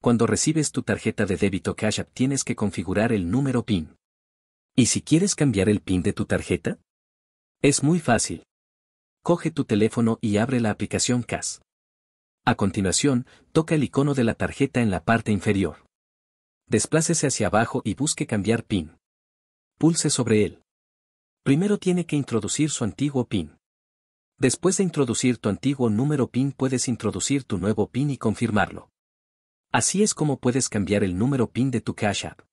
Cuando recibes tu tarjeta de débito Cash App tienes que configurar el número PIN. ¿Y si quieres cambiar el PIN de tu tarjeta? Es muy fácil. Coge tu teléfono y abre la aplicación Cash. A continuación, toca el icono de la tarjeta en la parte inferior. Desplácese hacia abajo y busque cambiar PIN. Pulse sobre él. Primero tiene que introducir su antiguo PIN. Después de introducir tu antiguo número PIN puedes introducir tu nuevo PIN y confirmarlo. Así es como puedes cambiar el número PIN de tu Cash App.